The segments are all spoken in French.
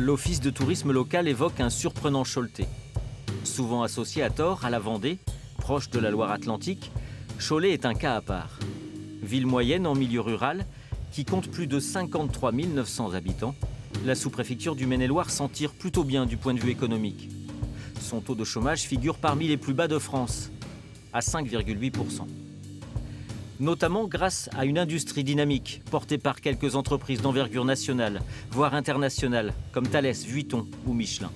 l'Office de tourisme local évoque un surprenant Choleté. Souvent associé à tort à la Vendée, proche de la Loire-Atlantique, Cholet est un cas à part. Ville moyenne en milieu rural, qui compte plus de 53 900 habitants, la sous-préfecture du Maine-et-Loire s'en tire plutôt bien du point de vue économique. Son taux de chômage figure parmi les plus bas de France, à 5,8% notamment grâce à une industrie dynamique portée par quelques entreprises d'envergure nationale, voire internationale, comme Thalès, Vuitton ou Michelin.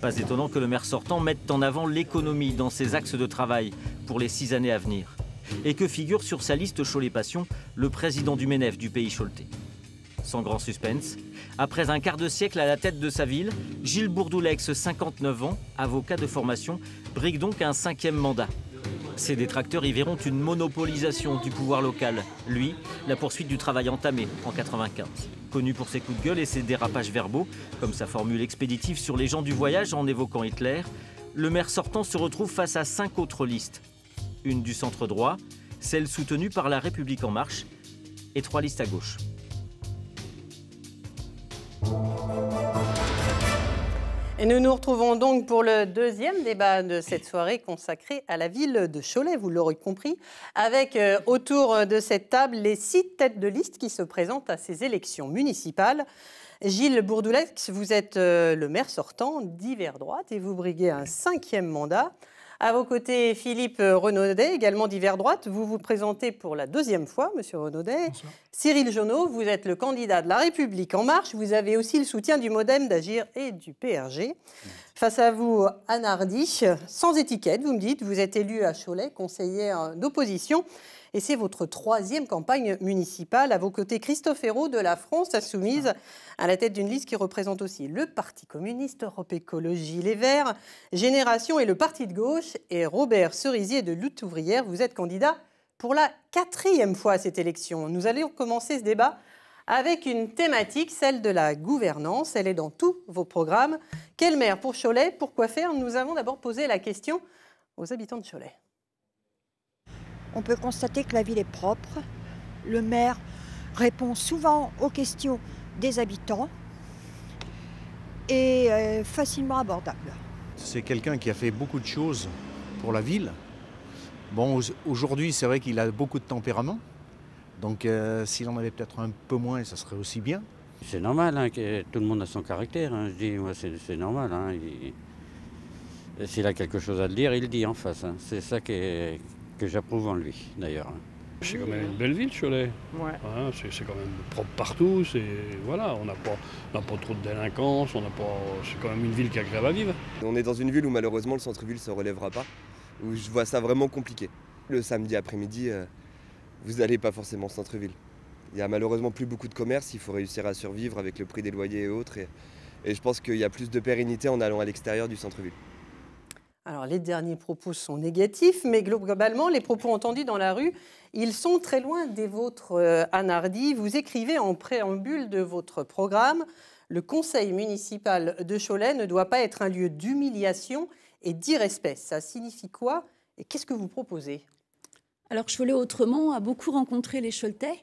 Pas étonnant que le maire sortant mette en avant l'économie dans ses axes de travail pour les six années à venir, et que figure sur sa liste Cholet Passion le président du MENEF du pays Choleté. Sans grand suspense, après un quart de siècle à la tête de sa ville, Gilles Bourdoulex, 59 ans, avocat de formation, brigue donc un cinquième mandat ses détracteurs y verront une monopolisation du pouvoir local. Lui, la poursuite du travail entamé en 95. Connu pour ses coups de gueule et ses dérapages verbaux, comme sa formule expéditive sur les gens du voyage en évoquant Hitler, le maire sortant se retrouve face à cinq autres listes. Une du centre droit, celle soutenue par La République en marche, et trois listes à gauche. Et nous nous retrouvons donc pour le deuxième débat de cette soirée consacrée à la ville de Cholet, vous l'aurez compris, avec euh, autour de cette table les six têtes de liste qui se présentent à ces élections municipales. Gilles Bourdoulex, vous êtes euh, le maire sortant d'hiver droite et vous briguez un cinquième mandat. À vos côtés, Philippe Renaudet, également d'hiver droite. Vous vous présentez pour la deuxième fois, Monsieur Renaudet. Cyril Jonot, vous êtes le candidat de La République En Marche. Vous avez aussi le soutien du MoDem, d'Agir et du PRG. Face à vous, Anne sans étiquette, vous me dites, vous êtes élu à Cholet, conseillère d'opposition. Et c'est votre troisième campagne municipale. À vos côtés, Christophe Hérault de la France Insoumise, à la tête d'une liste qui représente aussi le Parti communiste, Europe Écologie, Les Verts, Génération et le Parti de gauche. Et Robert Cerisier de Lutte ouvrière, vous êtes candidat pour la quatrième fois à cette élection. Nous allons commencer ce débat avec une thématique, celle de la gouvernance. Elle est dans tous vos programmes. Quel maire pour Cholet Pourquoi faire Nous avons d'abord posé la question aux habitants de Cholet on peut constater que la ville est propre. Le maire répond souvent aux questions des habitants et euh, facilement abordable. C'est quelqu'un qui a fait beaucoup de choses pour la ville. Bon, aujourd'hui, c'est vrai qu'il a beaucoup de tempérament. Donc, euh, s'il en avait peut-être un peu moins, ça serait aussi bien. C'est normal, hein, que tout le monde a son caractère. Hein, je dis, c'est normal. Hein. S'il a quelque chose à dire, il le dit en face. C'est ça qui est, que j'approuve en lui d'ailleurs. C'est quand même une belle ville, Cholet. Hein, c'est quand même propre partout. Voilà, on n'a pas, trop de délinquance. On pas. C'est quand même une ville qui est agréable à vivre. On est dans une ville où malheureusement le centre-ville ne se relèvera pas. Où je vois ça vraiment compliqué. Le samedi après-midi, euh, vous n'allez pas forcément au centre-ville. Il n'y a malheureusement plus beaucoup de commerce. Il faut réussir à survivre avec le prix des loyers et autres. et je pense qu'il y a plus de pérennité en allant à l'extérieur du centre-ville. Alors les derniers propos sont négatifs, mais globalement, les propos entendus dans la rue, ils sont très loin des vôtres, euh, anardie. Vous écrivez en préambule de votre programme, le conseil municipal de Cholet ne doit pas être un lieu d'humiliation et d'irrespect. Ça signifie quoi et qu'est-ce que vous proposez Alors Cholet Autrement a beaucoup rencontré les Choletais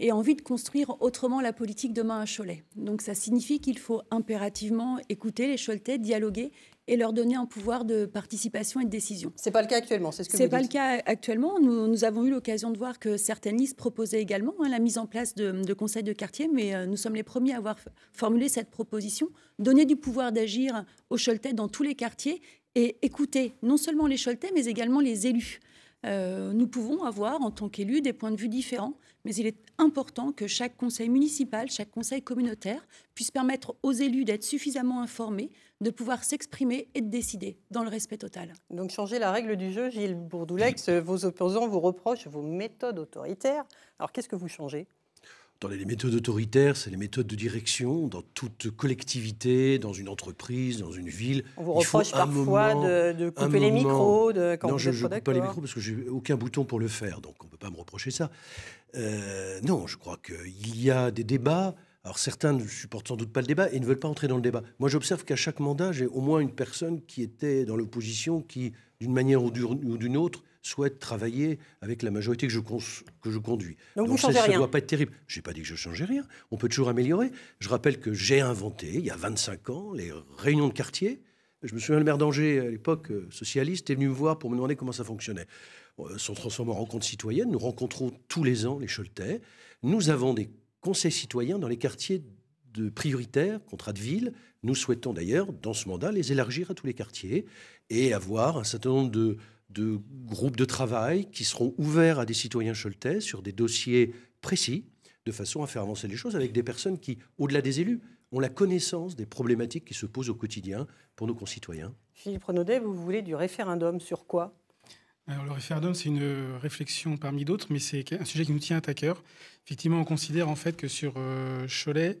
et a envie de construire autrement la politique demain à Cholet. Donc ça signifie qu'il faut impérativement écouter les Choletais, dialoguer et leur donner un pouvoir de participation et de décision. C'est pas le cas actuellement, c'est ce que vous dites. pas le cas actuellement. Nous, avons eu l'occasion de voir que certaines listes proposaient également hein, la mise en place de, conseils de quartier, mais euh, nous sommes les premiers à avoir formulé cette proposition, donner du pouvoir d'agir aux Choletais dans tous les quartiers et écouter non seulement les Choletais, mais également les élus. Euh, nous pouvons avoir, en tant qu'élus, des points de vue différents, mais il est important que chaque conseil municipal, chaque conseil communautaire puisse permettre aux élus d'être suffisamment informés de pouvoir s'exprimer et de décider dans le respect total. Donc changer la règle du jeu, Gilles Bourdoulex, vos opposants vous reprochent vos méthodes autoritaires. Alors qu'est-ce que vous changez dans les méthodes autoritaires, c'est les méthodes de direction. Dans toute collectivité, dans une entreprise, dans une ville. On vous reproche parfois de, couper les micros. De, quand non, je ne coupe pas les micros parce que j'ai aucun bouton pour le faire. Donc on ne peut pas me reprocher ça. Euh, non, je crois qu'il y a des débats alors certains ne supportent sans doute pas le débat et ne veulent pas entrer dans le débat. Moi, j'observe qu'à chaque mandat, j'ai au moins une personne qui était dans l'opposition, qui, d'une manière ou d'une autre, souhaite travailler avec la majorité que je, que je conduis. Donc, ça ne doit pas être terrible. Je n'ai pas dit que je changeais rien. On peut toujours améliorer. Je rappelle que j'ai inventé, il y a 25 ans, les réunions de quartier. Je me souviens, le maire d'Angers, à l'époque euh, socialiste, est venu me voir pour me demander comment ça fonctionnait. Bon, euh, sont transforme en rencontre citoyenne. Nous rencontrons tous les ans les Choletais. Nous avons des conseils citoyens dans les quartiers prioritaires, contrats de ville. Nous souhaitons d'ailleurs, dans ce mandat, les élargir à tous les quartiers et avoir un certain nombre de, de groupes de travail qui seront ouverts à des citoyens choltais sur des dossiers précis, de façon à faire avancer les choses avec des personnes qui, au-delà des élus, ont la connaissance des problématiques qui se posent au quotidien pour nos concitoyens. Philippe Renaudet, vous voulez du référendum sur quoi le référendum, c'est une réflexion parmi d'autres, mais c'est un sujet qui nous tient à cœur. Effectivement, on considère en fait que sur euh, Cholet,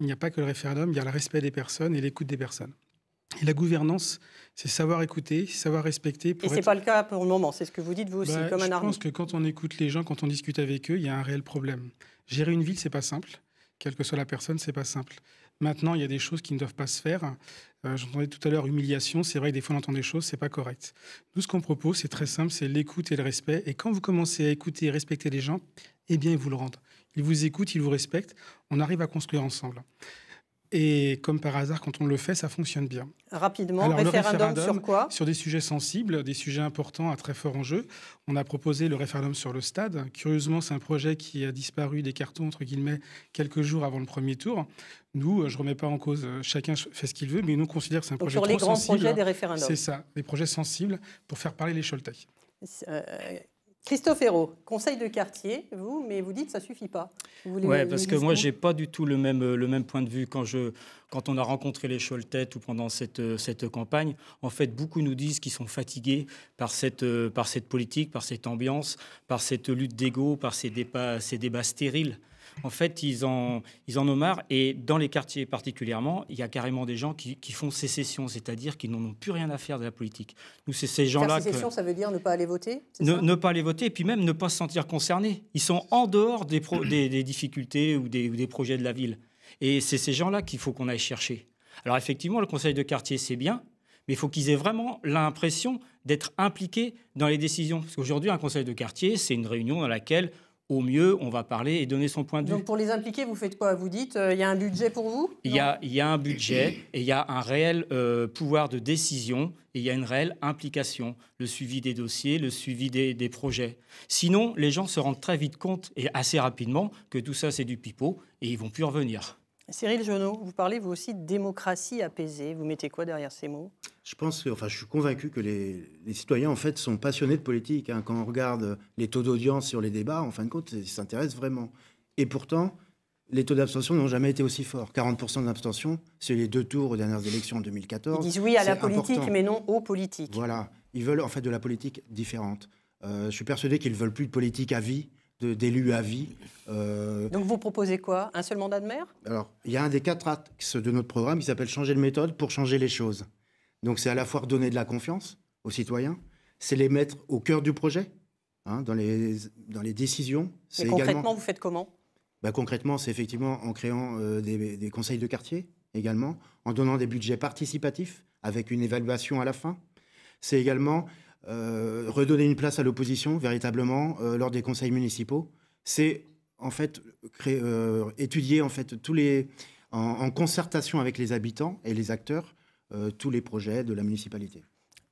il n'y a pas que le référendum, il y a le respect des personnes et l'écoute des personnes. Et la gouvernance, c'est savoir écouter, savoir respecter. et ce n'est pas le cas pour le moment, c'est ce que vous dites vous aussi, bah, comme un Je pense que quand on écoute les gens, quand on discute avec eux, il y a un réel problème. Gérer une ville, c'est pas simple. Quelle que soit la personne, c'est pas simple. Maintenant, il y a des choses qui ne doivent pas se faire. Euh, j'entendais tout à l'heure humiliation. C'est vrai que des fois, on entend des choses, c'est pas correct. Nous, ce qu'on propose, c'est très simple, c'est l'écoute et le respect. Et quand vous commencez à écouter et respecter les gens, eh bien, ils vous le rendent. Ils vous écoutent, ils vous respectent. On arrive à construire ensemble. Et comme par hasard, quand on le fait, ça fonctionne bien. Rapidement, référendum, sur quoi Sur des sujets sensibles, des sujets importants à très fort enjeu. On a proposé le référendum sur le stade. Curieusement, c'est un projet qui a disparu des cartons, entre guillemets, quelques jours avant le premier tour. Nous, je ne remets pas en cause, euh, chacun fait ce qu'il veut, mais nous, considérons considère que c'est un Donc sensible. sur les grands projets des référendums. C'est ça, des projets sensibles pour faire parler les Choltecs. Christophe Hérault, conseil de quartier, vous, mais vous dites ça suffit pas. Oui, parce que moi, j'ai pas du tout le même, le même point de vue. Quand, je, quand on a rencontré les Choletettes ou pendant cette, cette campagne, en fait, beaucoup nous disent qu'ils sont fatigués par cette, par cette politique, par cette ambiance, par cette lutte d'ego, par ces débats, ces débats stériles. En fait, ils en, ont marre. Et dans les quartiers particulièrement, il y a carrément des gens qui, font sécession, c'est-à-dire qu'ils n'en ont plus rien à faire de la politique. Nous, ces gens-là. Sécession, ça veut dire ne pas aller voter ne, pas aller voter, et puis même ne pas se sentir concernés. Ils sont en dehors des, difficultés ou ou des projets de la ville. Et c'est ces gens-là qu'il faut qu'on aille chercher. Alors effectivement, le conseil de quartier, c'est bien, mais il faut qu'ils aient vraiment l'impression d'être impliqués dans les décisions. Parce qu'aujourd'hui, un conseil de quartier, c'est une réunion dans laquelle au mieux, on va parler et donner son point de vue. Donc pour les impliquer, vous faites quoi Vous dites, euh, il y a un budget pour vous il y, a, un budget et il y a un réel euh, pouvoir de décision et il y a une réelle implication, le suivi des dossiers, le suivi des, projets. Sinon, les gens se rendent très vite compte et assez rapidement que tout ça c'est du pipeau et ils vont plus revenir. Cyril Genot, vous parlez vous aussi de démocratie apaisée. Vous mettez quoi derrière ces mots Je pense que, enfin, je suis convaincu que les, citoyens, en fait, sont passionnés de politique. Hein. Quand on regarde les taux d'audience sur les débats, en fin de compte, ils s'intéressent vraiment. Et pourtant, les taux d'abstention n'ont jamais été aussi forts. 40% d'abstention, c'est les deux tours aux dernières élections en 2014. Ils disent oui à la politique, mais non aux politiques. Voilà. Ils veulent en fait de la politique différente. Euh, je suis persuadé qu'ils ne veulent plus de politique à vie d'élus à vie. Euh, Donc vous proposez quoi Un seul mandat de maire Alors, il y a un des quatre axes de notre programme qui s'appelle Changer de méthode pour changer les choses. Donc c'est à la fois donner de la confiance aux citoyens, c'est les mettre au cœur du projet, hein, dans, les, dans les décisions. Mais concrètement, vous faites comment bah, Concrètement, c'est effectivement en créant euh, des, conseils de quartier également, en donnant des budgets participatifs avec une évaluation à la fin. C'est également euh, redonner une place à l'opposition véritablement euh, lors des conseils municipaux, c'est en fait créer, euh, étudier en fait tous les en, concertation avec les habitants et les acteurs tous les projets de la municipalité.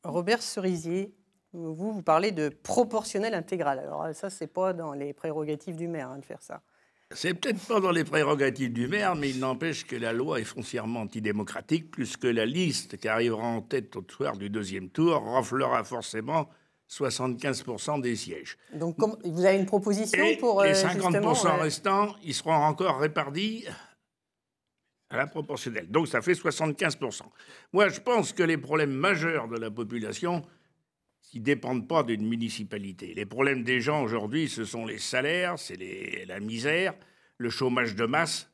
Robert Cerisier, vous vous parlez de proportionnel intégral. Alors ça c'est pas dans les prérogatives du maire hein, de faire ça. C'est peut-être pas dans les prérogatives du maire, mais il n'empêche que la loi est foncièrement antidémocratique, que la liste qui arrivera en tête au soir du deuxième tour renflera forcément 75% des sièges. Donc vous avez une proposition pour... Euh, les 50% euh, restants, ils seront encore répartis à la proportionnelle. Donc ça fait 75%. Moi, je pense que les problèmes majeurs de la population qui ne dépendent pas d'une municipalité. Les problèmes des gens aujourd'hui, ce sont les salaires, c'est la misère, le chômage de masse.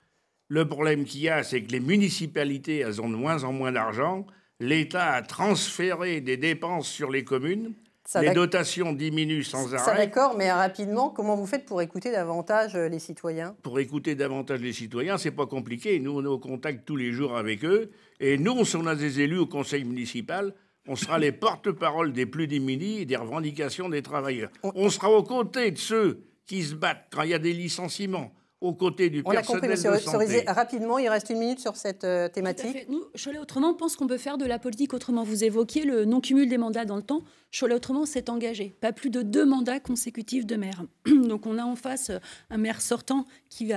Le problème qu'il y a, c'est que les municipalités, elles ont de moins en moins d'argent. L'État a transféré des dépenses sur les communes. les dotations diminuent sans arrêt. Ça d'accord, mais rapidement, comment vous faites pour écouter davantage euh, les citoyens Pour écouter davantage les citoyens, c'est pas compliqué. Nous, on est au contact tous les jours avec eux. Et nous, on a des élus au conseil municipal on sera les porte-parole des plus démunis et des revendications des travailleurs. On, sera aux côtés de ceux qui se battent quand il y a des licenciements, aux côtés du on a compris, Rapidement, il reste une minute sur cette euh, thématique. Nous, Cholet Autrement pense qu'on peut faire de la politique autrement. Vous évoquiez le non-cumul des mandats dans le temps. Cholet Autrement s'est engagé. Pas plus de deux mandats consécutifs de maire. Donc on a en face euh, un maire sortant qui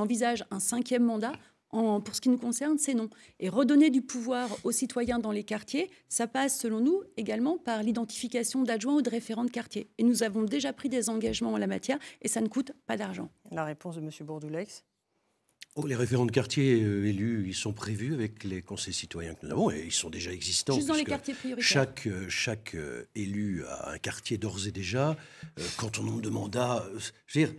envisage un cinquième mandat pour ce qui nous concerne, c'est non. Et redonner du pouvoir aux citoyens dans les quartiers, ça passe, selon nous, également par l'identification d'adjoints ou de référents de quartier. Et nous avons déjà pris des engagements en la matière et ça ne coûte pas d'argent. La réponse de M. Bourdoulex oh, les référents de quartier euh, élus, ils sont prévus avec les conseils citoyens que nous avons et ils sont déjà existants. Juste dans les quartiers prioritaires. Chaque, euh, chaque euh, élu a un quartier d'ores et déjà. quand on demande demanda, ah, je veux dire,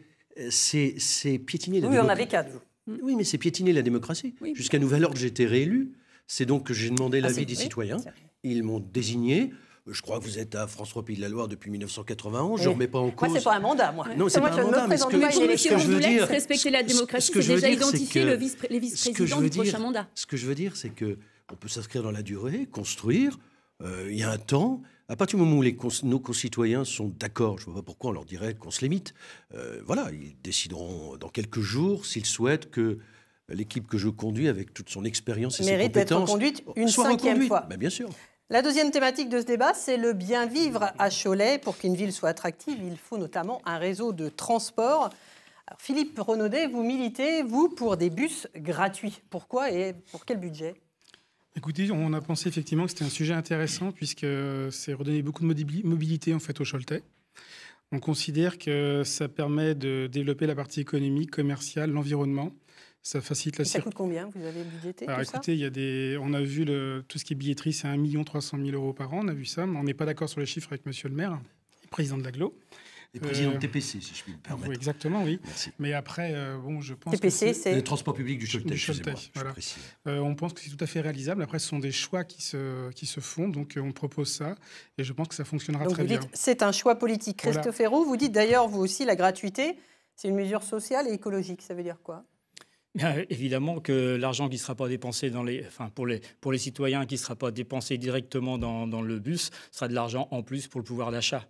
c'est piétiner Oui, on avait quatre. Mm. Oui, mais c'est piétiner la démocratie. Jusqu'à nouvel ordre, j'ai été réélu. C'est donc que j'ai demandé ah, l'avis des citoyens. Ils m'ont désigné. Je crois que vous êtes à François 3 Pays de la Loire depuis 1991. Je ne eh. remets pas en cause. Moi, c'est pas un mandat, moi. Non, c'est pas un mandat. Mais ce que, ce que, je veux respecter la démocratie, c'est déjà identifier le vice, les vice-présidents du prochain mandat. Ce que je veux dire, c'est que on peut s'inscrire dans la durée, construire. Euh, il y a un temps à partir du moment où les nos concitoyens sont d'accord, je ne vois pas pourquoi on leur dirait qu'on se limite, euh, voilà, ils décideront dans quelques jours s'ils souhaitent que l'équipe que je conduis, avec toute son expérience et ses compétences, conduite une soit cinquième fois. bien sûr. La deuxième thématique de ce débat, c'est le bien vivre à Cholet. Pour qu'une ville soit attractive, il faut notamment un réseau de transport. Philippe Renaudet, vous militez, vous, pour des bus gratuits. Pourquoi et pour quel budget Écoutez, on a pensé effectivement que c'était un sujet intéressant puisque euh, c'est redonner beaucoup de mobilité en fait au Choletais. On considère que ça permet de développer la partie économique, commerciale, l'environnement. Ça facilite la Ça coûte combien Vous avez budgété Alors, écoutez, on a vu tout ce qui est billetterie, c'est 1 300 000 euros par an. On a vu ça, on n'est pas d'accord sur les chiffres avec monsieur le maire, président de l'AGLO des de euh, TPC, si je puis me permettre. exactement, oui. Merci. Mais après, euh, bon, je pense. TPC, c'est. Le transport public du sais voilà. Euh, on pense que c'est tout à fait réalisable. Après, ce sont des choix qui se, qui se font, donc on propose ça. Et je pense que ça fonctionnera donc très vous dites, C'est un choix politique. Christophe vous dites d'ailleurs, vous aussi, la gratuité, c'est une mesure sociale et écologique. Ça veut dire quoi évidemment que l'argent qui ne sera pas dépensé dans les, enfin pour, les, pour les citoyens, qui ne sera pas dépensé directement dans, dans le bus, sera de l'argent en plus pour le pouvoir d'achat.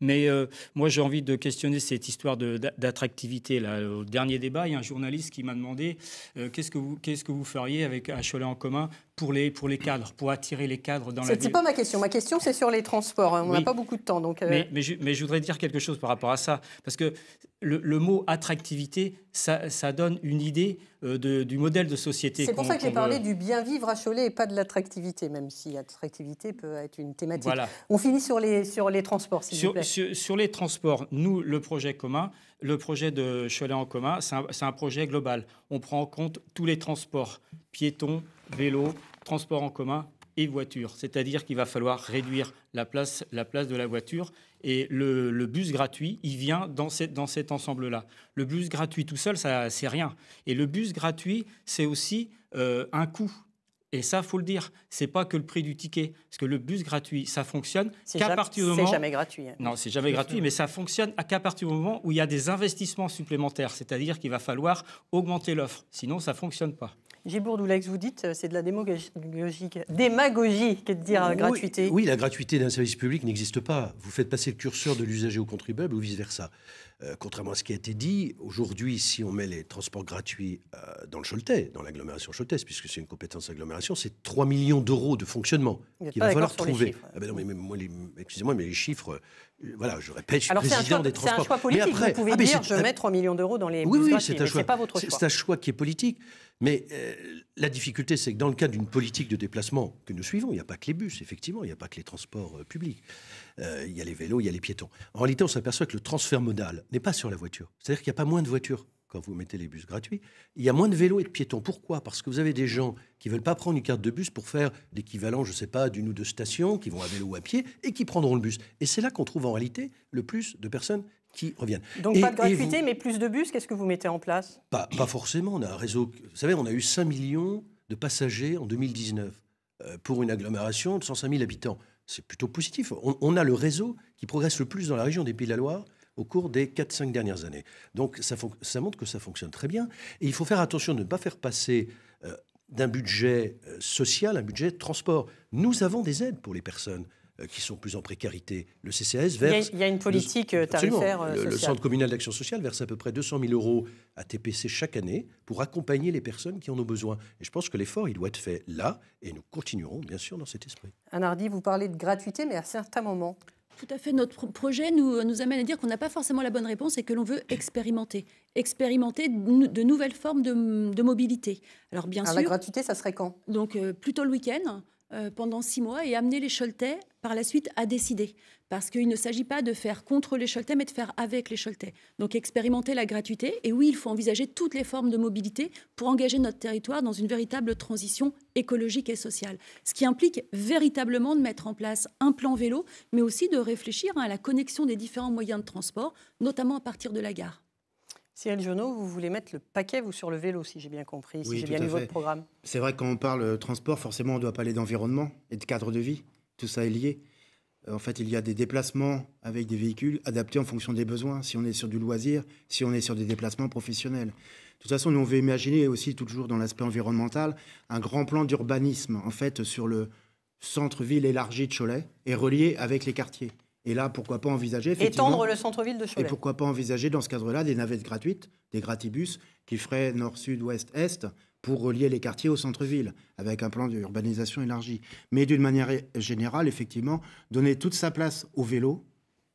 Mais euh, moi, j'ai envie de questionner cette histoire d'attractivité. Au dernier débat, il y a un journaliste qui m'a demandé euh, qu'est-ce que vous feriez avec un Cholet en commun pour les, pour les cadres, pour attirer les cadres dans la Ce pas ma question. Ma question, c'est sur les transports. Hein. On n'a pas beaucoup de temps. Donc, euh. mais, mais, je, voudrais dire quelque chose par rapport à ça. Parce que le, mot attractivité, ça, donne une idée euh, du modèle de société. C'est pour ça que j'ai parlé du bien vivre à Cholet et pas de l'attractivité, même si l'attractivité peut être une thématique. On finit sur les, sur les transports, s'il vous plaît. Sur, les transports, nous, le projet commun, le projet de Cholet en commun, c'est un projet global. On prend en compte tous les transports, piétons, vélo, transport en commun et voiture. C'est-à-dire qu'il va falloir réduire la place, la place de la voiture. Et le, bus gratuit, il vient dans, cet ensemble-là. Le bus gratuit tout seul, ça c'est rien. Et le bus gratuit, c'est aussi euh, un coût. Et ça, faut le dire, c'est pas que le prix du ticket, parce que le bus gratuit, ça fonctionne qu'à partir du moment. jamais gratuit. Hein. Non, c'est jamais gratuit, mais ça fonctionne qu'à partir du moment où il y a des investissements supplémentaires, c'est-à-dire qu'il va falloir augmenter l'offre, sinon ça fonctionne pas. Gibourd ou vous dites, euh, c'est de la démagogie, démagogie que de dire euh, gratuité. Oui, la gratuité d'un service public n'existe pas. Vous faites passer le curseur de l'usager au contribuable ou vice-versa. Euh, contrairement à ce qui a été dit, aujourd'hui, si on met les transports gratuits euh, dans le Choletais, dans l'agglomération choletaise, puisque c'est une compétence d'agglomération, c'est 3 millions d'euros de fonctionnement qu'il va falloir trouver. Ah ben mais, excusez-moi, mais les chiffres, euh, voilà, je répète, je suis président des transports. C'est un choix politique, vous pouvez ah, dire, je mets 3 millions d'euros dans les oui, oui, c'est pas votre choix. C'est un choix qui est politique, mais la difficulté, c'est que dans le cadre d'une politique de déplacement que nous suivons, il n'y a pas que les bus, effectivement, il n'y a pas que les transports publics, euh, il y a les vélos, il y a les piétons. En réalité, on s'aperçoit que le transfert modal n'est pas sur la voiture. C'est-à-dire qu'il n'y a pas moins de voitures quand vous mettez les bus gratuits. Il y a moins de vélos et de piétons. Pourquoi Parce que vous avez des gens qui ne veulent pas prendre une carte de bus pour faire l'équivalent, je sais pas, d'une ou deux stations, qui vont à vélo ou à pied et qui prendront le bus. Et c'est là qu'on trouve en réalité le plus de personnes qui reviennent. Donc pas de gratuité, mais plus de bus, qu'est-ce que vous mettez en place pas, pas forcément. On a un réseau. Vous savez, on a eu 5 millions de passagers en 2019 euh, pour une agglomération de 105 000 habitants c'est plutôt positif. On, a le réseau qui progresse le plus dans la région des Pays de la Loire au cours des 4-5 dernières années. Donc ça, montre que ça fonctionne très bien. Et il faut faire attention de ne pas faire passer euh, d'un budget euh, social un budget de transport. Nous avons des aides pour les personnes. Euh, qui sont plus en précarité. Le CCS verse. Il y a, une politique euh, tarifaire. Euh, le, le, Centre communal d'action sociale verse à peu près 200 000 euros à TPC chaque année pour accompagner les personnes qui en ont besoin. Et je pense que l'effort, il doit être fait là, et nous continuerons, bien sûr, dans cet esprit. Anardi, vous parlez de gratuité, mais à certains moments. Tout à fait. Notre projet nous, amène à dire qu'on n'a pas forcément la bonne réponse et que l'on veut expérimenter. Expérimenter de nouvelles formes de, mobilité. Alors, bien Alors, sûr. La gratuité, ça serait quand Donc, plutôt le week-end. Euh, pendant six mois et amener les Choletais par la suite à décider. Parce qu'il ne s'agit pas de faire contre les Choletais, mais de faire avec les Choletais. Donc expérimenter la gratuité. Et oui, il faut envisager toutes les formes de mobilité pour engager notre territoire dans une véritable transition écologique et sociale. Ce qui implique véritablement de mettre en place un plan vélo, mais aussi de réfléchir hein, à la connexion des différents moyens de transport, notamment à partir de la gare. Cyril Jonot, vous voulez mettre le paquet, vous, sur le vélo, si j'ai bien compris, si j'ai bien lu votre programme. C'est vrai que quand on parle euh, transport, forcément, on doit parler d'environnement et de cadre de vie. Tout ça est lié. Euh, en fait, il y a des déplacements avec des véhicules adaptés en fonction des besoins, si on est sur du loisir, si on est sur des déplacements professionnels. De toute façon, nous, on veut imaginer aussi, toujours dans l'aspect environnemental, un grand plan d'urbanisme, en fait, sur le centre-ville élargi de Cholet et relié avec les quartiers. Et là, pourquoi pas envisager. Étendre le centre-ville de Cholet. Et pourquoi pas envisager, dans ce cadre-là, des navettes gratuites, des gratibus, qui feraient nord-sud-ouest-est pour relier les quartiers au centre-ville, avec un plan d'urbanisation élargi. Mais d'une manière générale, effectivement, donner toute sa place au vélo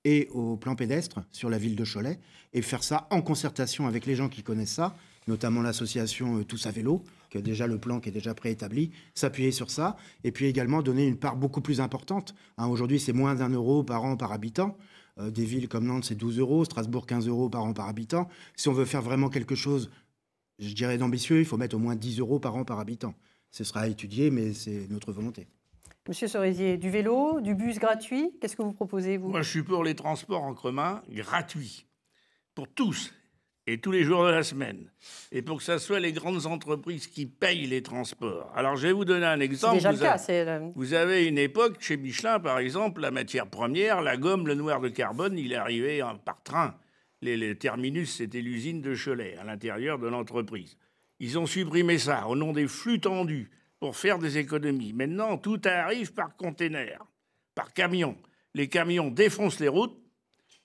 et au plan pédestre sur la ville de Cholet, et faire ça en concertation avec les gens qui connaissent ça, notamment l'association euh, Tous à vélo, qui déjà le plan qui est déjà préétabli, s'appuyer sur ça, et puis également donner une part beaucoup plus importante. Hein, aujourd'hui, c'est moins d'un euro par an par habitant. Euh, des villes comme Nantes, c'est 12 euros, Strasbourg, 15 euros par an par habitant. Si on veut faire vraiment quelque chose, je dirais d'ambitieux, il faut mettre au moins 10 euros par an par habitant. Ce sera à étudier, mais c'est notre volonté. Monsieur Sorizier, du vélo, du bus gratuit, qu'est-ce que vous proposez, vous Moi, je suis pour les transports en commun gratuits, pour tous, et tous les jours de la semaine, et pour que ce soit les grandes entreprises qui payent les transports. Alors je vais vous donner un exemple. Euh, vous, avez, une époque, chez Michelin par exemple, la matière première, la gomme, le noir de carbone, il arrivait arrivé hein, par train. Les, terminus, c'était l'usine de Cholet, à l'intérieur de l'entreprise. Ils ont supprimé ça au nom des flux tendus pour faire des économies. Maintenant, tout arrive par container, par camion. Les camions défoncent les routes,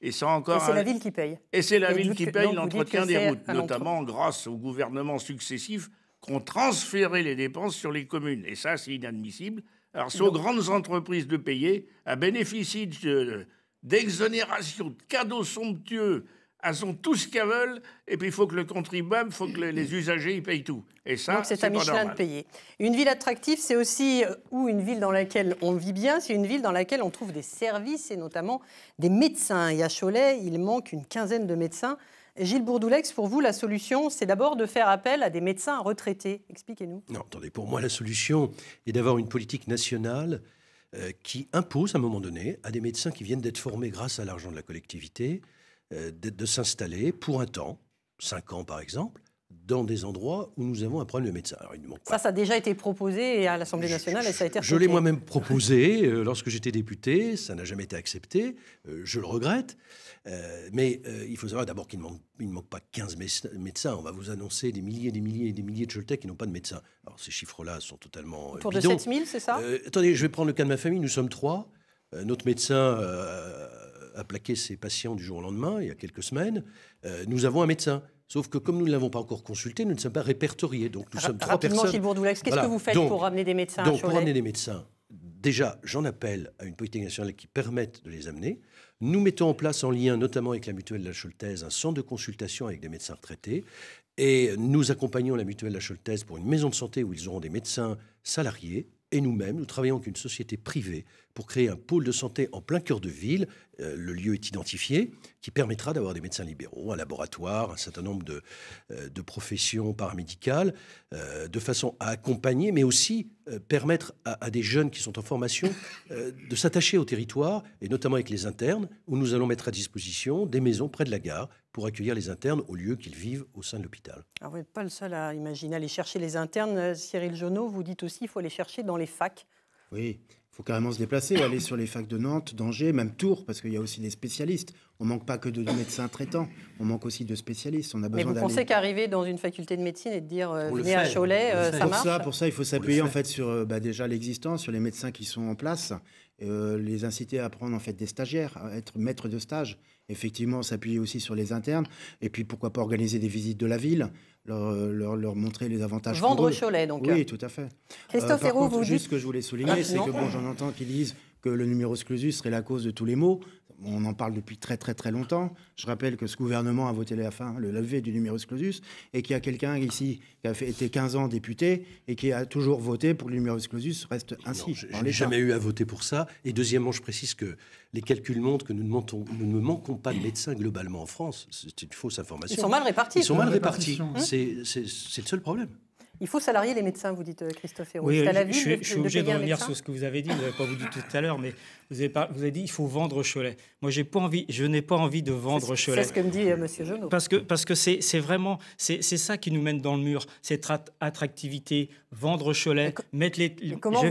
et c'est la ville qui paye. Et c'est la ville qui paye l'entretien des routes, notamment grâce aux gouvernements successifs qui ont transféré les dépenses sur les communes. Et ça, c'est inadmissible. Alors, c'est aux grandes entreprises de payer, à bénéficier d'exonérations, de cadeaux somptueux elles ont tout ce qu'elles veulent, et puis il faut que le contribuable, il faut que les usagers ils payent tout. Et ça, Donc c'est à Michelin de payer. Une ville attractive, c'est aussi, euh, ou une ville dans laquelle on vit bien, c'est une ville dans laquelle on trouve des services, et notamment des médecins. Et à Cholet, il manque une quinzaine de médecins. Gilles Bourdoulex, pour vous, la solution, c'est d'abord de faire appel à des médecins retraités. Expliquez-nous. Non, attendez, pour moi, la solution est d'avoir une politique nationale euh, qui impose, à un moment donné, à des médecins qui viennent d'être formés grâce à l'argent de la collectivité, euh, de, s'installer pour un temps, 5 ans par exemple, dans des endroits où nous avons un problème de médecins. Alors, il manque ça, pas. ça a déjà été proposé à l'Assemblée nationale je, et ça a été Je l'ai moi-même proposé euh, lorsque j'étais député, ça n'a jamais été accepté, euh, je le regrette. mais il faut savoir d'abord qu'il ne manque, pas 15 médecins. On va vous annoncer des milliers et des milliers et des milliers de Joltec qui n'ont pas de médecins. Alors ces chiffres-là sont totalement. Autour de de 7000, c'est ça Attendez, je vais prendre le cas de ma famille, nous sommes trois. notre médecin Plaquer plaqué ses patients du jour au lendemain, il y a quelques semaines, euh, nous avons un médecin. Sauf que comme nous ne l'avons pas encore consulté, nous ne sommes pas répertoriés. Donc nous sommes trois personnes. Gilles qu'est-ce que vous faites pour ramener des médecins Donc pour ramener des médecins, déjà, j'en appelle à une politique nationale qui permette de les amener. Nous mettons en place, en lien notamment avec la mutuelle de la Choltaise, un centre de consultation avec des médecins retraités. Et nous accompagnons la mutuelle de la Choltaise pour une maison de santé où ils auront des médecins salariés et nous-mêmes, nous travaillons avec une société privée pour créer un pôle de santé en plein cœur de ville. Euh, le lieu est identifié, qui permettra d'avoir des médecins libéraux, un laboratoire, un certain nombre de, euh, professions paramédicales, euh, de façon à accompagner, mais aussi permettre à, des jeunes qui sont en formation de s'attacher au territoire, et notamment avec les internes, où nous allons mettre à disposition des maisons près de la gare pour accueillir les internes au lieu qu'ils vivent au sein de l'hôpital. vous n'êtes pas le seul à imaginer aller chercher les internes. Euh, Cyril Jonot, vous dites aussi qu'il faut aller chercher dans les facs. Oui, faut carrément se déplacer, aller sur les facs de Nantes, d'Angers, même Tours, parce qu'il y a aussi des spécialistes. On manque pas que de médecins traitants, on manque aussi de spécialistes. On a besoin Mais on pensez qu'arriver dans une faculté de médecine et de dire euh, venez à Cholet, euh, ça pour marche ça, Pour ça, il faut s'appuyer en fait sur euh, bah, déjà l'existant, sur les médecins qui sont en place, les inciter à prendre en fait des stagiaires, à être maître de stage. Effectivement, s'appuyer aussi sur les internes, et puis pourquoi pas organiser des visites de la ville. Euh, leur, leur, montrer les avantages. Vendre Cholet, donc. Oui, tout à fait. Euh, Christophe vous Juste ce que je voulais souligner, ah, c'est que bon, j'en entends qui disent que le numéro exclusif serait la cause de tous les maux on en parle depuis très très très longtemps. Je rappelle que ce gouvernement a voté la fin, le lever du numerus clausus, et qu'il y a quelqu'un ici qui a été 15 ans député et qui a toujours voté pour le numerus clausus reste ainsi. Non, je, n'ai jamais eu à voter pour ça. Et deuxièmement, je précise que les calculs montrent que nous ne, nous ne manquons pas de médecins globalement en France. C'est une fausse information. Ils sont mal répartis. Ils sont mal répartis. C'est le seul problème. Il faut salarier les médecins, vous dites euh, Christophe Oui, je, suis obligé de, revenir sur ce que vous avez dit, pas tout à l'heure, mais vous avez, vous dit il faut vendre Cholet. Moi, j'ai pas envie, je n'ai pas envie de vendre Cholet. C'est ce que me dit M. Jeuneau. Parce que c'est parce que c'est, c'est vraiment, c'est, ça qui nous mène dans le mur, cette attractivité, vendre Cholet, mettre les, comment les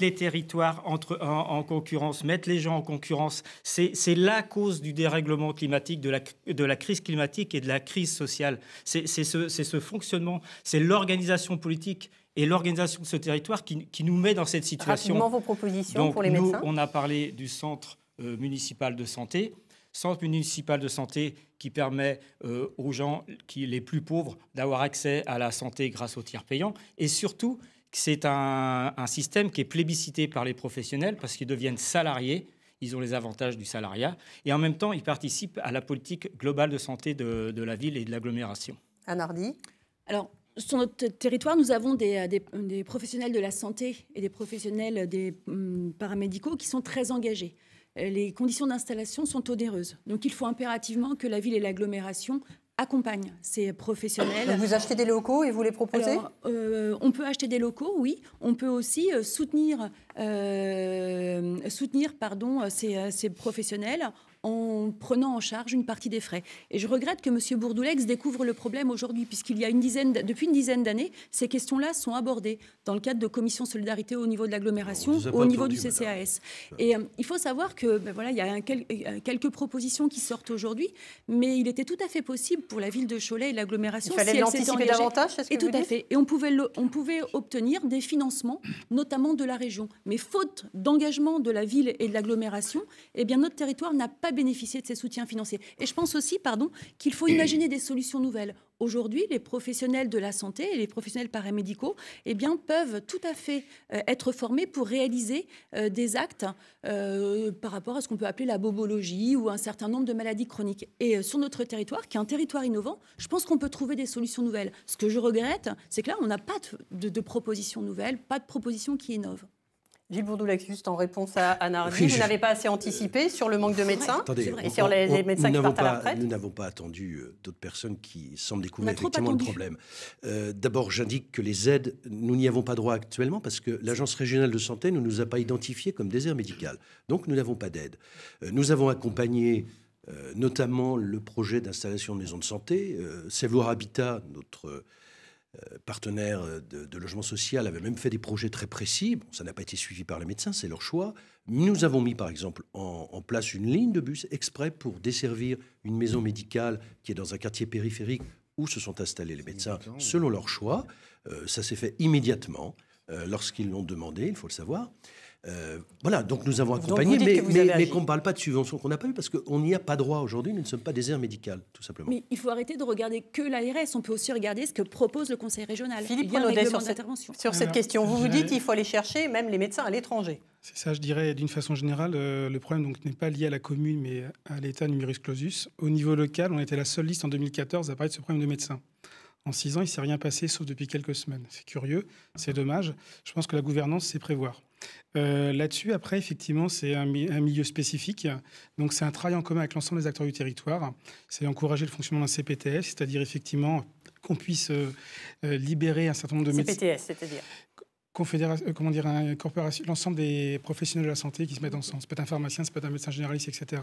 les territoires en, concurrence, mettre les gens en concurrence. C'est, c'est la cause du dérèglement climatique, de la, de la crise climatique et de la crise sociale. C'est ce, ce fonctionnement, c'est l'organisation politique et l'organisation de ce territoire qui, nous met dans cette situation. Rapidement vos propositions pour les nous, On a parlé du centre euh, municipal de santé. Centre municipal de santé qui permet euh, aux gens qui, les plus pauvres d'avoir accès à la santé grâce aux tiers payants. Et surtout, c'est un, système qui est plébiscité par les professionnels parce qu'ils deviennent salariés ils ont les avantages du salariat, et en même temps, ils participent à la politique globale de santé de, la ville et de l'agglomération. Anardi Alors, sur notre territoire, nous avons euh, des, professionnels de la santé et des professionnels euh, des hum, paramédicaux qui sont très engagés. Euh, les conditions d'installation sont onéreuses. Donc il faut impérativement que la ville et l'agglomération accompagnent ces professionnels. vous achetez des locaux et vous les proposez On peut acheter des locaux, oui. On peut aussi soutenir, soutenir pardon, ces, professionnels en prenant en charge une partie des frais. Et je regrette que M. Bourdoulex découvre le problème aujourd'hui, puisqu'il y a une dizaine, depuis une dizaine d'années, ces questions-là sont abordées dans le cadre de commissions solidarité au niveau de l'agglomération, au niveau du CCAS. Et euh, il faut savoir que ben, voilà, il y a euh, quelques propositions qui sortent aujourd'hui, mais il était tout à fait possible pour la ville de Cholet et l'agglomération, si elle engagée, davantage, ce que et tout à fait, et on pouvait, on pouvait obtenir des financements, notamment de la région. Mais faute d'engagement de la ville et de l'agglomération, eh bien notre territoire n'a pas bénéficier de ces soutiens financiers. Et je pense aussi, pardon, qu'il faut imaginer des solutions nouvelles. Aujourd'hui, les professionnels de la santé et les professionnels paramédicaux eh bien, peuvent tout à fait euh, être formés pour réaliser euh, des actes euh, par rapport à ce qu'on peut appeler la bobologie ou un certain nombre de maladies chroniques. Et sur notre territoire, qui est un territoire innovant, je pense qu'on peut trouver des solutions nouvelles. Ce que je regrette, c'est que là, on n'a pas de, de propositions nouvelles, pas de propositions qui innovent. Gilles juste en réponse à Anardi, je... vous n'avez pas assez anticipé sur le manque de médecins et sur les, médecins qui partent à la retraite Nous n'avons pas attendu euh, d'autres personnes qui semblent découvrir effectivement le problème. Euh, d'abord, j'indique que les aides, nous n'y avons pas droit actuellement parce que l'Agence régionale de santé ne nous a pas identifiés comme désert médical. Donc, nous n'avons pas d'aide. Euh, nous avons accompagné notamment le projet d'installation de maisons de santé. Sèvres Habitat, notre euh, partenaires euh, de, logement social avaient même fait des projets très précis. Bon, ça n'a pas été suivi par les médecins, c'est leur choix. Nous avons mis, par exemple, en, place une ligne de bus exprès pour desservir une maison médicale qui est dans un quartier périphérique où se sont installés les médecins selon leur choix. Euh, ça s'est fait immédiatement lorsqu'ils l'ont demandé, il faut le savoir. Euh, voilà, donc nous avons accompagné, mais, mais, qu'on ne parle pas de subventions qu'on n'a pas eues, parce qu'on n'y a pas droit aujourd'hui, nous ne sommes pas des aires médicales, tout simplement. Mais il faut arrêter de regarder que l'ARS, on peut aussi regarder ce que propose le Conseil régional. Philippe sur, cette, sur cette question, vous vous dites qu'il faut aller chercher même les médecins à l'étranger. C'est ça, je dirais, d'une façon générale, euh, le problème n'est pas lié à la commune, mais à l'État numerus clausus. Au niveau local, on était la seule liste en 2014 à parler de ce problème de médecins. En six ans, il ne s'est rien passé, sauf depuis quelques semaines. C'est curieux, c'est dommage. Je pense que la gouvernance, c'est prévoir. Euh, là-dessus, après, effectivement, c'est un, milieu spécifique. Donc, c'est un travail en commun avec l'ensemble des acteurs du territoire. C'est encourager le fonctionnement d'un CPTS, c'est-à-dire effectivement qu'on puisse euh, euh, libérer un certain nombre de médecins. c'est-à-dire confédération, euh, comment dire, l'ensemble des professionnels de la santé qui se mettent ensemble. Ce peut être un pharmacien, ce peut être un médecin généraliste, etc.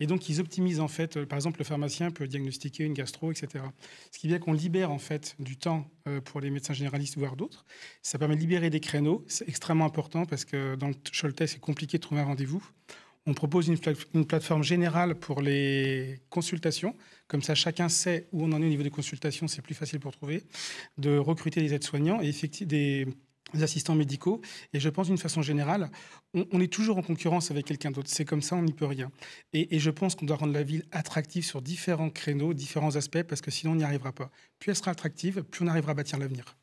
Et donc, ils optimisent, en fait, euh, par exemple, le pharmacien peut diagnostiquer une gastro, etc. Ce qui vient qu'on libère, en fait, du temps euh, pour les médecins généralistes, voire d'autres. Ça permet de libérer des créneaux. C'est extrêmement important parce que dans le Choletais, c'est compliqué de trouver un rendez-vous. On propose une, une, plateforme générale pour les consultations. Comme ça, chacun sait où on en est au niveau des consultations. C'est plus facile pour trouver. De recruter des aides-soignants et effectivement des les assistants médicaux. Et je pense d'une façon générale, on, est toujours en concurrence avec quelqu'un d'autre. C'est comme ça, on n'y peut rien. Et, je pense qu'on doit rendre la ville attractive sur différents créneaux, différents aspects, parce que sinon on n'y arrivera pas. Plus elle sera attractive, plus on arrivera à bâtir l'avenir.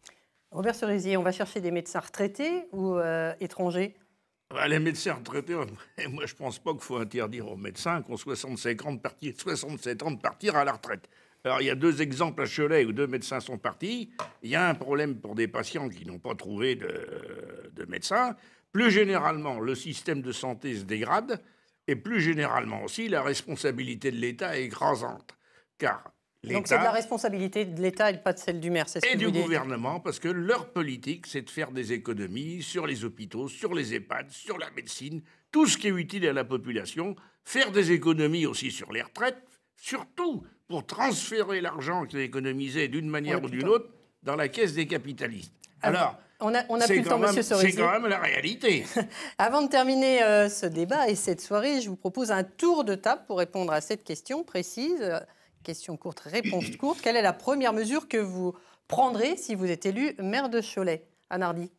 Robert Cerizier, on va chercher des médecins retraités ou euh, étrangers bah, les médecins retraités, moi je pense pas qu'il faut interdire aux médecins qu'on, 65 ans de 67 ans de partir à la retraite. Alors, il y a deux exemples à Cholet où deux médecins sont partis. Il y a un problème pour des patients qui n'ont pas trouvé de, médecin. Plus généralement, le système de santé se dégrade. Et plus généralement aussi, la responsabilité de l'État est écrasante. Car donc c'est de la responsabilité de l'État et pas de celle du maire, c'est ce Et du gouvernement, parce que leur politique, c'est de faire des économies sur les hôpitaux, sur les EHPAD, sur la médecine, tout ce qui est utile à la population, faire des économies aussi sur les retraites, surtout pour transférer l'argent qu'ils économisé d'une manière ou d'une autre dans la caisse des capitalistes. Ah Alors, on a, on a plus le temps, même, monsieur C'est quand même la réalité. Avant de terminer euh, ce débat et cette soirée, je vous propose un tour de table pour répondre à cette question précise. Question courte, réponse courte. Quelle est la première mesure que vous prendrez si vous êtes élu maire de Cholet Anardi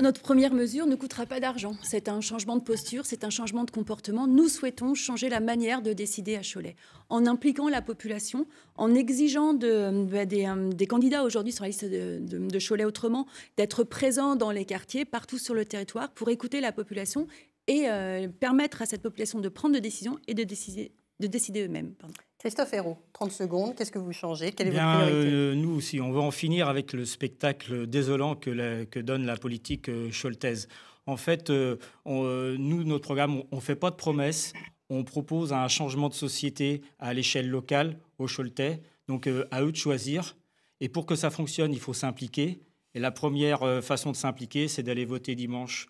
notre première mesure ne coûtera pas d'argent. C'est un changement de posture, c'est un changement de comportement. Nous souhaitons changer la manière de décider à Cholet en impliquant la population, en exigeant bah, euh, des, candidats aujourd'hui sur la liste de, Cholet autrement d'être présents dans les quartiers, partout sur le territoire, pour écouter la population et euh, permettre à cette population de prendre des décisions et de décider de décider eux-mêmes. Christophe Hérault, 30 secondes, qu'est-ce que vous changez Quelle est votre priorité euh, Nous aussi, on veut en finir avec le spectacle désolant que, donne la politique euh, choltaise. En fait, euh, nous, notre programme, on ne fait pas de promesses, on propose un changement de société à l'échelle locale, au Choltais, donc à eux de choisir. Et pour que ça fonctionne, il faut s'impliquer. Et la première façon de s'impliquer, c'est d'aller voter dimanche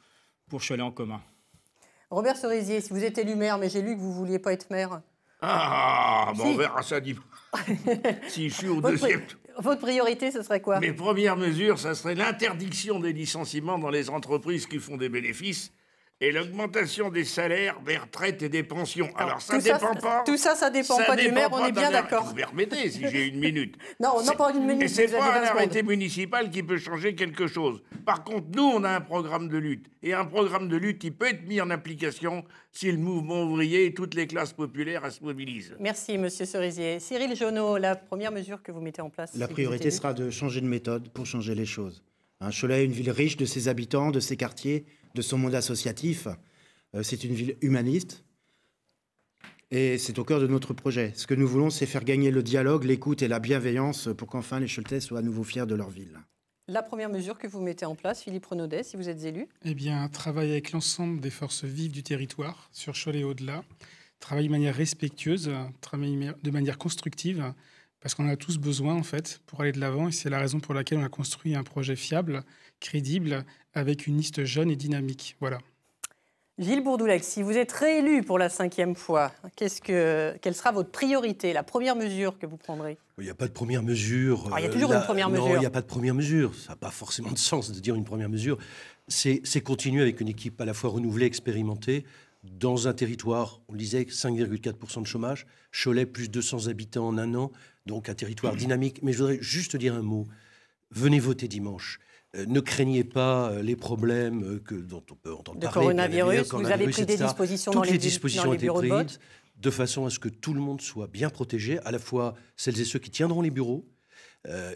pour Cholet en commun. Robert Cerisier, si vous êtes élu maire, mais j'ai lu que vous ne vouliez pas être maire, ah, on verra ça si je suis au votre deuxième Votre priorité, ce serait quoi Mes premières mesures, ça serait l'interdiction des licenciements dans les entreprises qui font des bénéfices et l'augmentation des salaires, des retraites et des pensions. Alors, ça ne dépend pas. Tout ça, ça dépend pas du maire, on est bien d'accord. Vous permettez, si j'ai une minute. non, on n'a pas une minute. Et c'est pas un arrêté municipal qui peut changer quelque chose. Par contre, nous, on a un programme de lutte. Et un programme de lutte, il peut être mis en application si le mouvement ouvrier et toutes les classes populaires se mobilisent. Merci, Monsieur Cerisier. Cyril Jauneau, la première mesure que vous mettez en place. La priorité sera de changer de méthode pour changer les choses. Cholet est une ville riche de ses habitants, de ses quartiers, de son monde associatif. Euh, c'est une ville humaniste. Et c'est au cœur de notre projet. Ce que nous voulons, c'est faire gagner le dialogue, l'écoute et la bienveillance pour qu'enfin les Choletais soient à nouveau fiers de leur ville. La première mesure que vous mettez en place, Philippe Renaudet, si vous êtes élu Eh bien, travail avec l'ensemble des forces vives du territoire, sur Cholet et au-delà. Travailler de manière respectueuse, travailler de manière constructive, parce qu'on a tous besoin, en fait, pour aller de l'avant. Et c'est la raison pour laquelle on a construit un projet fiable crédible avec une liste jeune et dynamique. Voilà. Gilles Bourdoulec, si vous êtes réélu pour la cinquième fois, que, quelle sera votre priorité, la première mesure que vous prendrez Il n'y a pas de première mesure. il y a euh, toujours une première mesure. Non, il n'y a pas de première mesure. Ça n'a pas forcément de sens de dire une première mesure. C'est continuer avec une équipe à la fois renouvelée, expérimentée, dans un territoire, on le disait, 5,4% de chômage, Cholet, plus de 200 habitants en un an, donc un territoire dynamique. Mais je voudrais juste dire un mot. Venez voter dimanche. Euh, ne craignez pas euh, les problèmes euh, que, dont on peut entendre de Le Coronavirus, vous avez pris des dispositions Toutes dans les, dispositions les bureaux prises, de de façon à ce que tout le monde soit bien protégé, à la fois celles et ceux qui tiendront les bureaux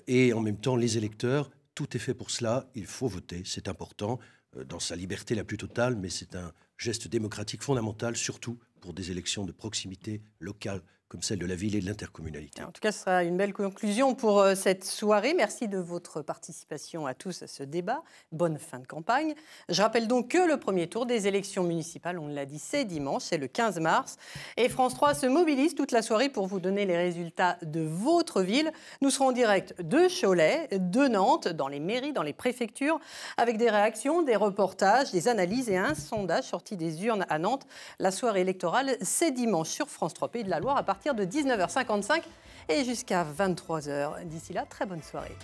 et en même temps les électeurs. Tout est fait pour cela. Il faut voter, c'est important, dans sa liberté la plus totale, mais c'est un geste démocratique fondamental, surtout pour des élections de proximité locale comme celle de la ville et de l'intercommunalité. En tout cas, ce sera une belle conclusion pour euh, cette soirée. Merci de votre participation à tous à ce débat. Bonne fin de campagne. Je rappelle donc que le premier tour des élections municipales, on l'a dit, c'est dimanche, c'est le 15 mars. Et France 3 se mobilise toute la soirée pour vous donner les résultats de votre ville. Nous serons en direct de Cholet, de Nantes, dans les mairies, dans les préfectures, avec des réactions, des reportages, des analyses et un sondage sorti des urnes à Nantes. La soirée électorale, c'est dimanche sur France 3 Pays de la Loire à partir de 19h55 et jusqu'à 23h. D'ici là, très bonne soirée.